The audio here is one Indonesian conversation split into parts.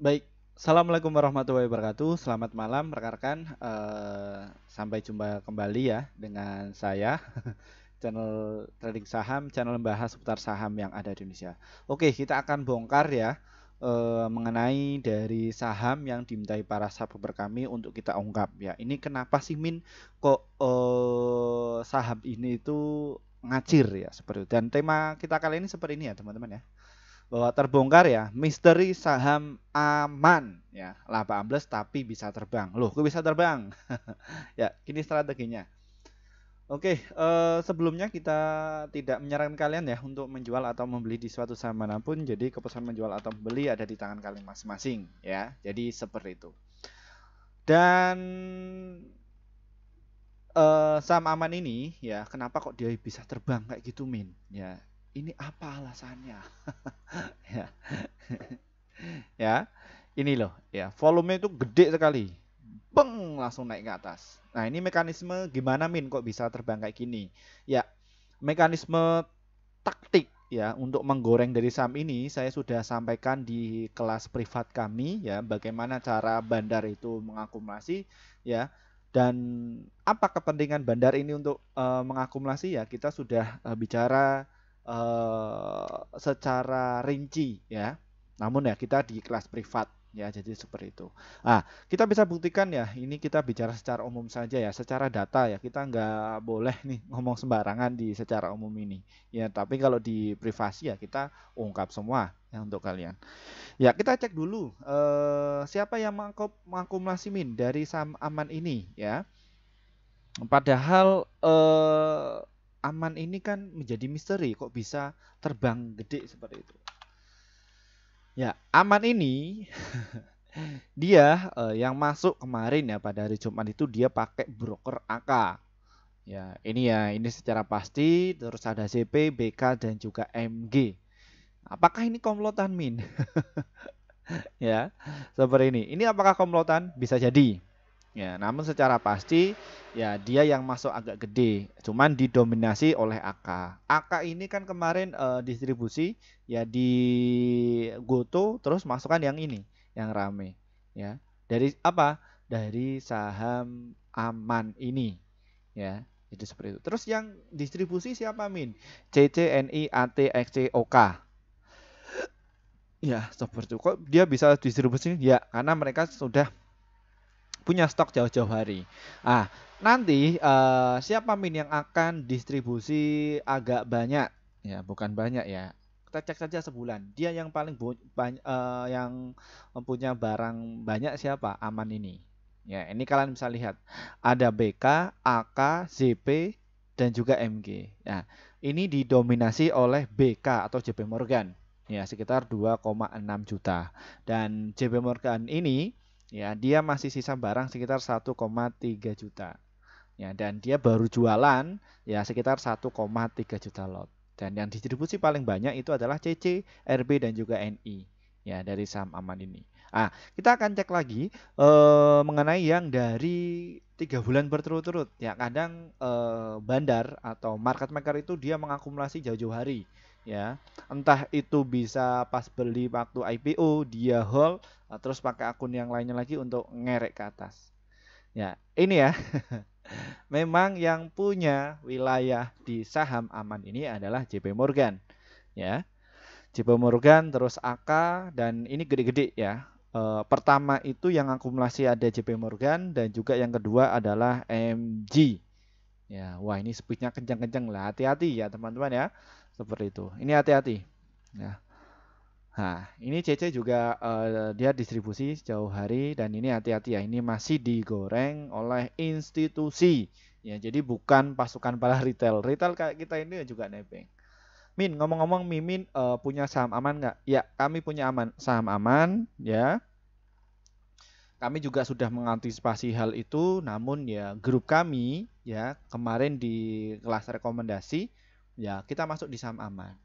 Baik, Assalamualaikum warahmatullahi wabarakatuh. Selamat malam rekan-rekan. Uh, sampai jumpa kembali ya dengan saya channel trading saham, channel membahas seputar saham yang ada di Indonesia. Oke, kita akan bongkar ya uh, mengenai dari saham yang dimintai para subscriber kami untuk kita ungkap ya. Ini kenapa sih Min kok uh, saham ini itu ngacir ya seperti itu. Dan tema kita kali ini seperti ini ya, teman-teman ya bahwa terbongkar ya misteri saham aman ya laba ambles tapi bisa terbang. Loh, kok bisa terbang? ya, kini strateginya. Oke, eh, sebelumnya kita tidak menyarankan kalian ya untuk menjual atau membeli di suatu saham manapun. Jadi keputusan menjual atau membeli ada di tangan kalian masing-masing ya. Jadi seperti itu. Dan eh, saham aman ini ya, kenapa kok dia bisa terbang kayak gitu min? Ya, ini apa alasannya? ya. ya. Ini loh, ya, volume itu gede sekali. Beng langsung naik ke atas. Nah, ini mekanisme gimana Min kok bisa terbang kayak gini? Ya, mekanisme taktik ya untuk menggoreng dari saham ini saya sudah sampaikan di kelas privat kami ya bagaimana cara bandar itu mengakumulasi ya dan apa kepentingan bandar ini untuk uh, mengakumulasi ya kita sudah uh, bicara uh, secara rinci ya. Namun ya kita di kelas privat ya jadi seperti itu. Ah kita bisa buktikan ya ini kita bicara secara umum saja ya secara data ya kita nggak boleh nih ngomong sembarangan di secara umum ini ya tapi kalau di privasi ya kita ungkap semua ya untuk kalian. Ya kita cek dulu eh, siapa yang mengakumulasi min dari saham aman ini ya. Padahal eh, aman ini kan menjadi misteri kok bisa terbang gede seperti itu. Ya, aman ini dia uh, yang masuk kemarin ya pada hari Jumat itu dia pakai broker AK. Ya, ini ya ini secara pasti terus ada CP, BK dan juga MG. Apakah ini komplotan min? ya, seperti ini. Ini apakah komplotan? Bisa jadi. Ya, namun secara pasti ya dia yang masuk agak gede, cuman didominasi oleh AK. AK ini kan kemarin e, distribusi ya di Goto terus masukkan yang ini, yang rame ya. Dari apa? Dari saham aman ini ya. Jadi seperti itu. Terus yang distribusi siapa Min? CCNI ATXC OK. Ya, seperti itu. Kok dia bisa distribusi? Ya, karena mereka sudah punya stok jauh-jauh hari. Ah, nanti uh, siapa min yang akan distribusi agak banyak? Ya, bukan banyak ya. Kita cek saja sebulan. Dia yang paling uh, yang mempunyai barang banyak siapa? Aman ini. Ya, ini kalian bisa lihat. Ada BK, AK, ZP, dan juga MG. Ya, ini didominasi oleh BK atau JP Morgan ya sekitar 2,6 juta. Dan JP Morgan ini Ya, dia masih sisa barang sekitar 1,3 juta. Ya, dan dia baru jualan ya sekitar 1,3 juta lot. Dan yang distribusi paling banyak itu adalah CC, RB dan juga NI ya dari saham aman ini. Ah, kita akan cek lagi eh, mengenai yang dari tiga bulan berturut-turut. Ya kadang eh, bandar atau market maker itu dia mengakumulasi jauh-jauh hari ya entah itu bisa pas beli waktu IPO dia hold eh, terus pakai akun yang lainnya lagi untuk ngerek ke atas ya ini ya memang yang punya wilayah di saham aman ini adalah JP Morgan ya JP Morgan terus AK dan ini gede-gede ya e, pertama itu yang akumulasi ada JP Morgan dan juga yang kedua adalah MG ya wah ini speednya kencang-kencang lah hati-hati ya teman-teman ya seperti itu. Ini hati-hati. Ya. Nah, ini CC juga uh, dia distribusi jauh hari dan ini hati-hati ya, ini masih digoreng oleh institusi. Ya, jadi bukan pasukan para retail. Retail kayak kita ini juga nebeng. Min, ngomong-ngomong Mimin uh, punya saham aman nggak? Ya, kami punya aman saham aman ya. Kami juga sudah mengantisipasi hal itu, namun ya grup kami ya kemarin di kelas rekomendasi ya kita masuk di saham aman.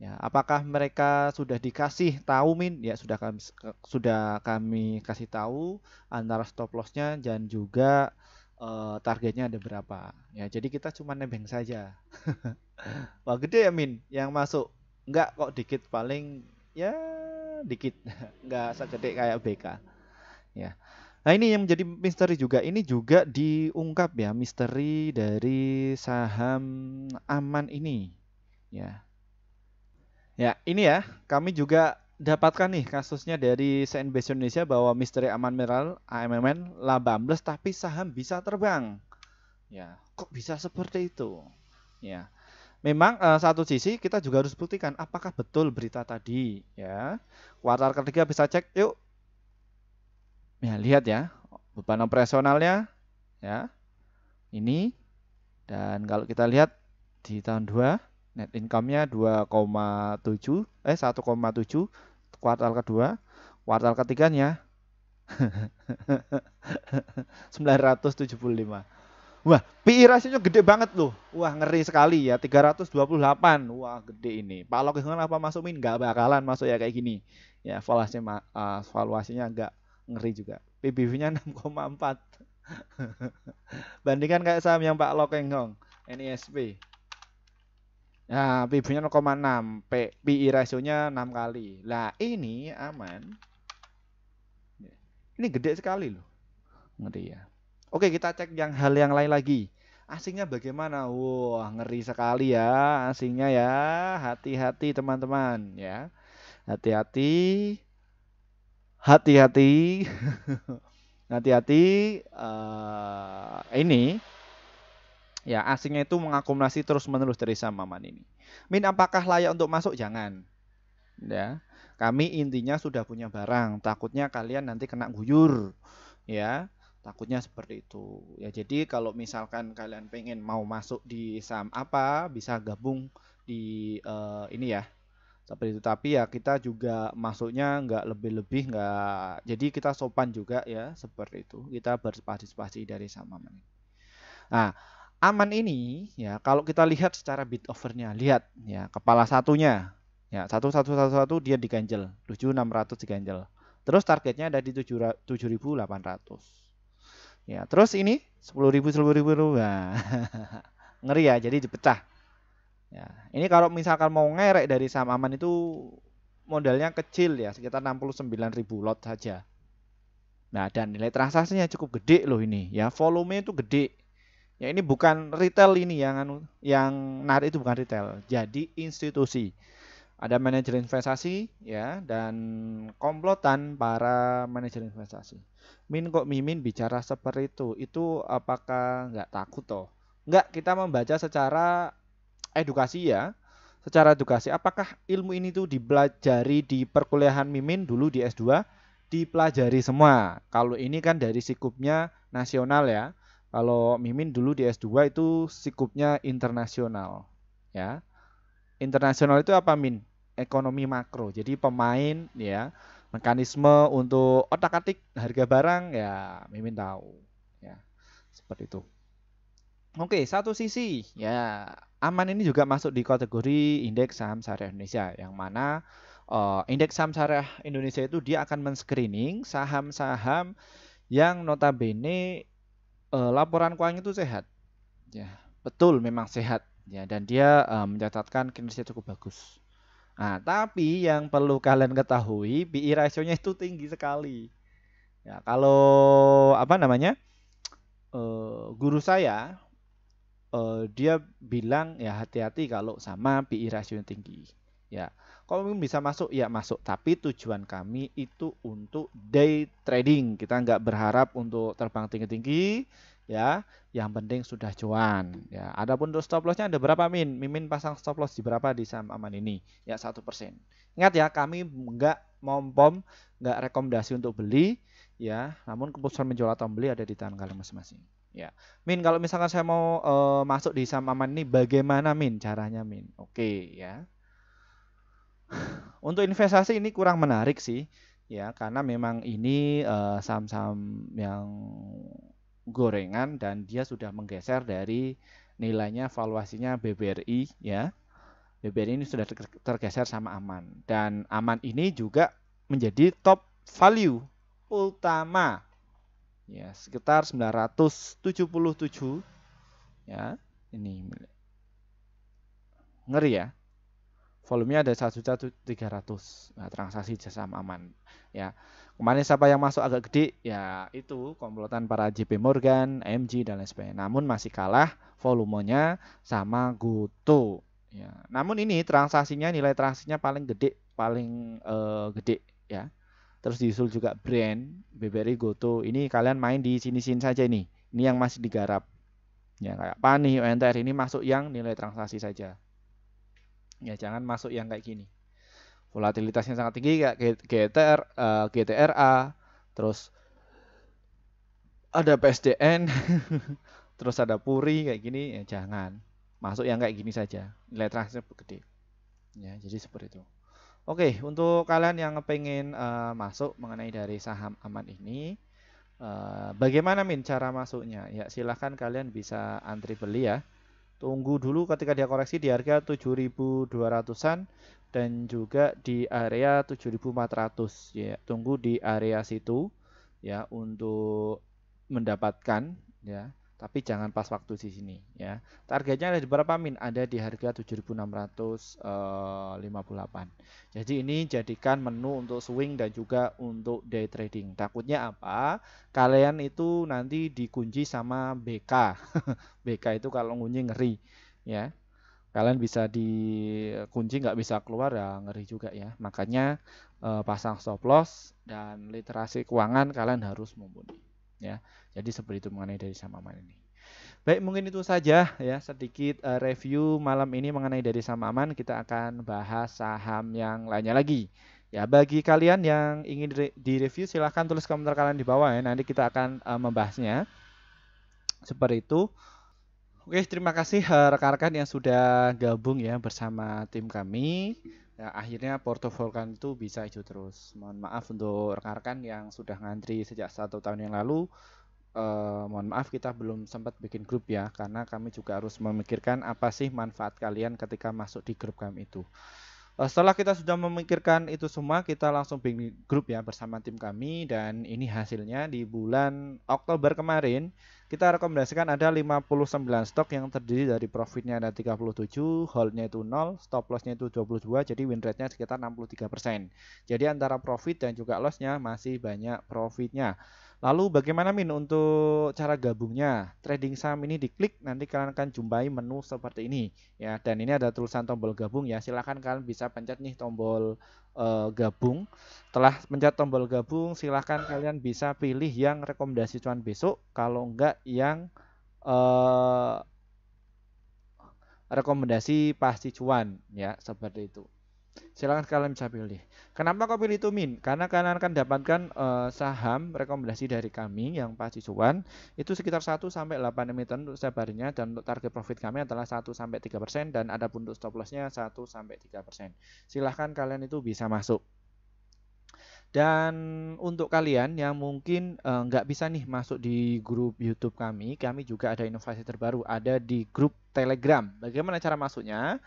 Ya, apakah mereka sudah dikasih tahu min? Ya sudah kami sudah kami kasih tahu antara stop lossnya dan juga uh, targetnya ada berapa. Ya jadi kita cuma nebeng saja. Wah gede ya min yang masuk. Enggak kok dikit paling ya dikit. Enggak segede kayak BK. Ya. Nah ini yang menjadi misteri juga. Ini juga diungkap ya misteri dari saham aman ini. Ya. Ya, ini ya. Kami juga dapatkan nih kasusnya dari CNBC Indonesia bahwa misteri aman mineral AMMN laba ambles tapi saham bisa terbang. Ya, kok bisa seperti itu? Ya. Memang uh, satu sisi kita juga harus buktikan apakah betul berita tadi ya. Kuartal ketiga bisa cek yuk Ya, lihat ya, beban operasionalnya ya. Ini dan kalau kita lihat di tahun 2 net income-nya 2,7 eh 1,7 kuartal kedua, kuartal ketiganya 975. Wah, PI e rasionya gede banget loh. Wah, ngeri sekali ya. 328. Wah, gede ini. Pak Lokis apa masukin? Nggak bakalan masuk ya kayak gini. Ya, valuasinya, uh, valuasinya enggak ngeri juga. PBB-nya 6,4. Bandingkan kayak saham yang Pak Lokengong, NISP. Nah, ya, PB-nya 0,6, PI rasionya 6 kali. Lah, ini aman. Ini gede sekali loh. Ngeri ya. Oke, kita cek yang hal yang lain lagi. Asingnya bagaimana? Wah, ngeri sekali ya asingnya ya. Hati-hati teman-teman ya. Hati-hati hati-hati hati-hati uh, ini ya asingnya itu mengakumulasi terus menerus dari samaman ini min apakah layak untuk masuk jangan ya kami intinya sudah punya barang takutnya kalian nanti kena guyur ya takutnya seperti itu ya jadi kalau misalkan kalian pengen mau masuk di saham apa bisa gabung di uh, ini ya seperti itu tapi ya kita juga masuknya nggak lebih-lebih nggak jadi kita sopan juga ya seperti itu kita berpartisipasi dari sama nah aman ini ya kalau kita lihat secara bit overnya lihat ya kepala satunya ya satu satu satu satu dia diganjel tujuh enam ratus diganjel terus targetnya ada di tujuh tujuh delapan ratus ya terus ini sepuluh 10.000 10.000 nah, ngeri ya jadi dipecah Ya, ini kalau misalkan mau ngerek dari saham aman itu modalnya kecil ya, sekitar 69.000 lot saja. Nah, dan nilai transaksinya cukup gede loh ini, ya volume itu gede. Ya ini bukan retail ini yang anu, yang narik itu bukan retail, jadi institusi. Ada manajer investasi ya dan komplotan para manajer investasi. Min kok Mimin bicara seperti itu, itu apakah nggak takut toh? Nggak, kita membaca secara edukasi ya secara edukasi apakah ilmu ini tuh dipelajari di perkuliahan mimin dulu di S2 dipelajari semua kalau ini kan dari sikupnya nasional ya kalau mimin dulu di S2 itu sikupnya internasional ya internasional itu apa min ekonomi makro jadi pemain ya mekanisme untuk otak-atik harga barang ya mimin tahu ya seperti itu Oke, satu sisi ya aman ini juga masuk di kategori indeks saham syariah Indonesia yang mana uh, indeks saham syariah Indonesia itu dia akan men saham-saham yang notabene uh, laporan keuangan itu sehat. Ya, betul memang sehat ya dan dia uh, mencatatkan kinerja cukup bagus. Nah, tapi yang perlu kalian ketahui PI e rasionya itu tinggi sekali. Ya, kalau apa namanya? Uh, guru saya uh, dia bilang ya hati-hati kalau sama PI rasio yang tinggi. Ya, kalau bisa masuk ya masuk, tapi tujuan kami itu untuk day trading. Kita nggak berharap untuk terbang tinggi-tinggi, ya. Yang penting sudah cuan. Ya, adapun untuk stop lossnya ada berapa min? Mimin pasang stop loss di berapa di saham aman ini? Ya satu persen. Ingat ya, kami nggak mompom, nggak rekomendasi untuk beli, ya. Namun keputusan menjual atau membeli ada di tangan kalian masing-masing. Ya, Min, kalau misalkan saya mau uh, masuk di saham aman ini, bagaimana Min caranya Min? Oke, okay, ya. Untuk investasi ini kurang menarik sih, ya, karena memang ini eh, saham-saham uh, yang gorengan dan dia sudah menggeser dari nilainya valuasinya BBRI, ya. BBRI ini sudah tergeser sama aman dan aman ini juga menjadi top value utama ya sekitar 977 ya ini ngeri ya volumenya ada 1.300 nah, transaksi jasa aman ya kemarin siapa yang masuk agak gede ya itu komplotan para JP Morgan, AMG dan lain sebagainya namun masih kalah volumenya sama GoTo ya namun ini transaksinya nilai transaksinya paling gede paling eh, gede ya terus diusul juga brand BBRI Goto. Ini kalian main di sini-sini saja ini. Ini yang masih digarap. Ya kayak Pani, UNTR ini masuk yang nilai transaksi saja. Ya jangan masuk yang kayak gini. Volatilitasnya sangat tinggi kayak GTR, uh, eh, GTRA, terus ada PSDN, terus ada Puri kayak gini ya jangan. Masuk yang kayak gini saja. Nilai transaksi gede. Ya, jadi seperti itu. Oke, untuk kalian yang pengen uh, masuk mengenai dari saham aman ini, uh, bagaimana min cara masuknya? Ya silahkan kalian bisa antri beli ya. Tunggu dulu ketika dia koreksi di harga 7.200-an dan juga di area 7.400 ya. Tunggu di area situ ya untuk mendapatkan ya tapi jangan pas waktu di sini ya. Targetnya ada di berapa min? Ada di harga 7658. Eh, Jadi ini jadikan menu untuk swing dan juga untuk day trading. Takutnya apa? Kalian itu nanti dikunci sama BK. BK itu kalau ngunci ngeri ya. Kalian bisa dikunci nggak bisa keluar ya ngeri juga ya. Makanya eh, pasang stop loss dan literasi keuangan kalian harus mumpuni ya. Jadi seperti itu mengenai dari samaman ini. Baik, mungkin itu saja ya sedikit uh, review malam ini mengenai dari samaman Kita akan bahas saham yang lainnya lagi. Ya, bagi kalian yang ingin direview silahkan tulis komentar kalian di bawah ya. Nanti kita akan uh, membahasnya. Seperti itu. Oke, terima kasih eh, rekan-rekan yang sudah gabung ya bersama tim kami ya, akhirnya Porto itu bisa hijau terus. Mohon maaf untuk rekan-rekan yang sudah ngantri sejak satu tahun yang lalu. Eh, mohon maaf kita belum sempat bikin grup ya, karena kami juga harus memikirkan apa sih manfaat kalian ketika masuk di grup kami itu. Eh, setelah kita sudah memikirkan itu semua, kita langsung bikin grup ya bersama tim kami dan ini hasilnya di bulan Oktober kemarin kita rekomendasikan ada 59 stok yang terdiri dari profitnya ada 37, holdnya itu 0, stop lossnya itu 22, jadi win rate-nya sekitar 63%. Jadi antara profit dan juga lossnya masih banyak profitnya. Lalu bagaimana Min untuk cara gabungnya? Trading saham ini diklik nanti kalian akan jumpai menu seperti ini ya dan ini ada tulisan tombol gabung ya. Silahkan kalian bisa pencet nih tombol uh, gabung. Telah pencet tombol gabung, silahkan kalian bisa pilih yang rekomendasi cuan besok kalau enggak yang uh, rekomendasi pasti cuan ya seperti itu. Silahkan kalian bisa pilih. Kenapa kau pilih Tumin? Karena kalian akan dapatkan uh, saham rekomendasi dari kami yang pasti cuan itu sekitar 1 sampai 8 emiten untuk setiap dan untuk target profit kami adalah 1 sampai 3% dan ada pun untuk stop lossnya 1 sampai 3%. Silahkan kalian itu bisa masuk. Dan untuk kalian yang mungkin eh, nggak e, bisa nih masuk di grup YouTube kami, kami juga ada inovasi terbaru, ada di grup Telegram. Bagaimana cara masuknya?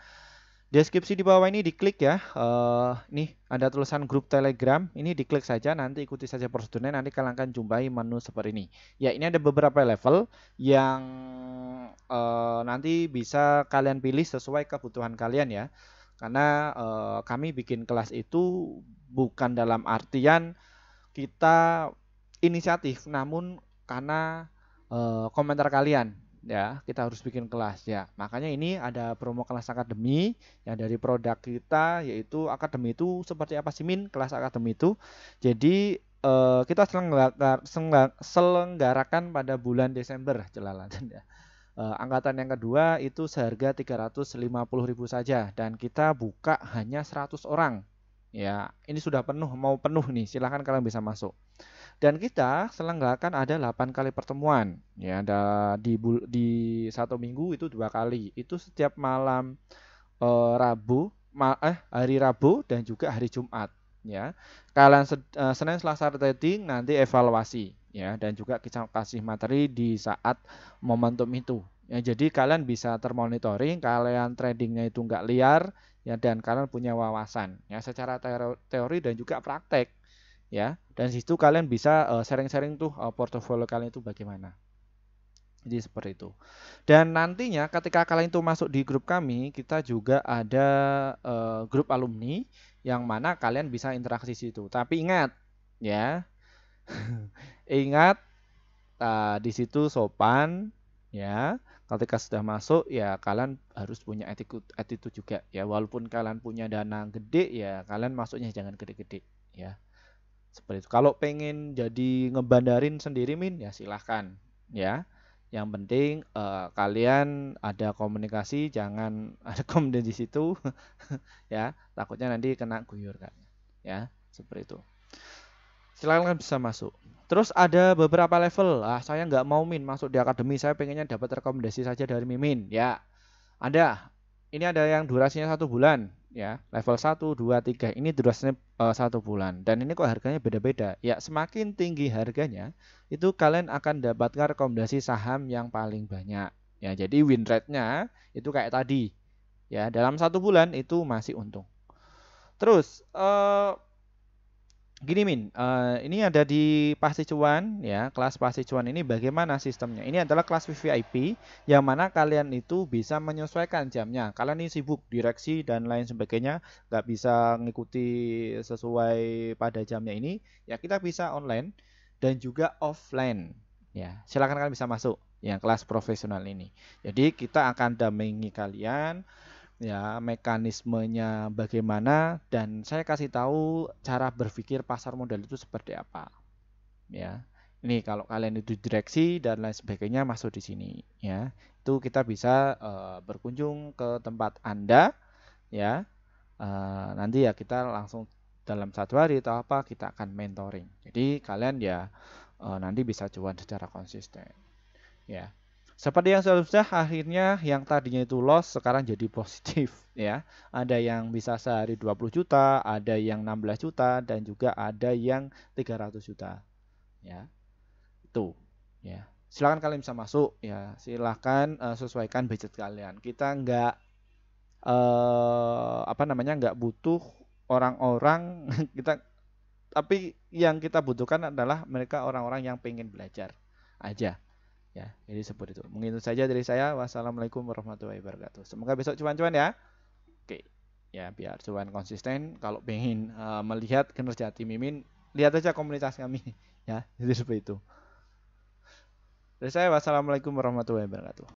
Deskripsi di bawah ini diklik ya. Uh, nih ada tulisan grup Telegram, ini diklik saja nanti ikuti saja prosedurnya nanti kalian akan jumpai menu seperti ini. Ya, ini ada beberapa level yang uh, nanti bisa kalian pilih sesuai kebutuhan kalian ya. Karena uh, kami bikin kelas itu bukan dalam artian kita inisiatif, namun karena uh, komentar kalian ya kita harus bikin kelas ya makanya ini ada promo kelas akademi yang dari produk kita yaitu akademi itu seperti apa sih min kelas akademi itu jadi eh, kita selenggar, selenggarakan pada bulan Desember jelalan ya eh, angkatan yang kedua itu seharga 350.000 saja dan kita buka hanya 100 orang ya ini sudah penuh mau penuh nih silahkan kalian bisa masuk dan kita selenggarakan ada 8 kali pertemuan. Ya, ada di di satu minggu itu dua kali. Itu setiap malam e, Rabu, ma, eh hari Rabu dan juga hari Jumat, ya. Kalian e, Senin, Selasa, trading nanti evaluasi, ya, dan juga kita kasih materi di saat momentum itu. Ya, jadi kalian bisa termonitoring, kalian tradingnya itu enggak liar, ya dan kalian punya wawasan ya secara teori dan juga praktek ya dan situ kalian bisa eh, sharing-sharing uh, tuh uh, portofolio kalian itu bagaimana jadi seperti itu dan nantinya ketika kalian itu masuk di grup kami kita juga ada uh, grup alumni yang mana kalian bisa interaksi situ tapi ingat ya ingat uh, di situ sopan ya ketika sudah masuk ya kalian harus punya attitude, attitude juga ya walaupun kalian punya dana gede ya kalian masuknya jangan gede-gede ya seperti itu kalau pengen jadi ngebandarin sendiri min ya silahkan ya yang penting uh, kalian ada komunikasi jangan ada komedi di situ ya takutnya nanti kena guyur kan ya seperti itu silahkan bisa masuk. Terus ada beberapa level. Ah, saya nggak mau min masuk di akademi. Saya pengennya dapat rekomendasi saja dari Mimin. Ya, ada. Ini ada yang durasinya satu bulan ya level 1, 2, 3 ini durasinya eh, satu uh, bulan dan ini kok harganya beda-beda ya semakin tinggi harganya itu kalian akan dapatkan rekomendasi saham yang paling banyak ya jadi win rate-nya itu kayak tadi ya dalam satu bulan itu masih untung terus uh, Gini Min, uh, ini ada di pasti cuan ya, kelas pasti cuan ini bagaimana sistemnya? Ini adalah kelas VIP yang mana kalian itu bisa menyesuaikan jamnya. Kalian ini sibuk direksi dan lain sebagainya, nggak bisa mengikuti sesuai pada jamnya ini. Ya kita bisa online dan juga offline. Ya, silakan kalian bisa masuk yang kelas profesional ini. Jadi kita akan dampingi kalian ya mekanismenya bagaimana dan saya kasih tahu cara berpikir pasar modal itu seperti apa ya ini kalau kalian itu direksi dan lain sebagainya masuk di sini ya itu kita bisa uh, berkunjung ke tempat anda ya uh, nanti ya kita langsung dalam satu hari atau apa kita akan mentoring jadi kalian ya uh, nanti bisa cuan secara konsisten ya seperti yang seharusnya akhirnya yang tadinya itu loss sekarang jadi positif ya. Ada yang bisa sehari 20 juta, ada yang 16 juta dan juga ada yang 300 juta ya. Itu ya. Silakan kalian bisa masuk ya. Silakan uh, sesuaikan budget kalian. Kita nggak uh, apa namanya nggak butuh orang-orang kita tapi yang kita butuhkan adalah mereka orang-orang yang pengen belajar aja Ya, jadi seperti itu. Mungkin itu saja dari saya. Wassalamualaikum warahmatullahi wabarakatuh. Semoga besok cuan-cuan ya. Oke. Ya, biar cuan konsisten. Kalau pengen uh, melihat kinerja tim Mimin, lihat aja komunitas kami. ya, jadi seperti itu. Dari saya, wassalamualaikum warahmatullahi wabarakatuh.